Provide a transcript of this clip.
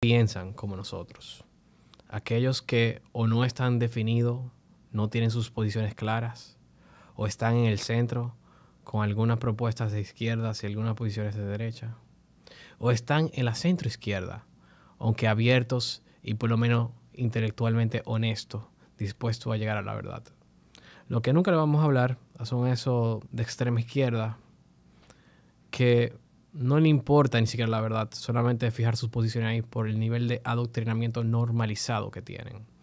piensan como nosotros. Aquellos que o no están definidos, no tienen sus posiciones claras, o están en el centro con algunas propuestas de izquierda y algunas posiciones de derecha, o están en la centro izquierda, aunque abiertos y por lo menos intelectualmente honestos, dispuestos a llegar a la verdad. Lo que nunca le vamos a hablar son esos de extrema izquierda que no le importa ni siquiera la verdad, solamente fijar sus posiciones ahí por el nivel de adoctrinamiento normalizado que tienen.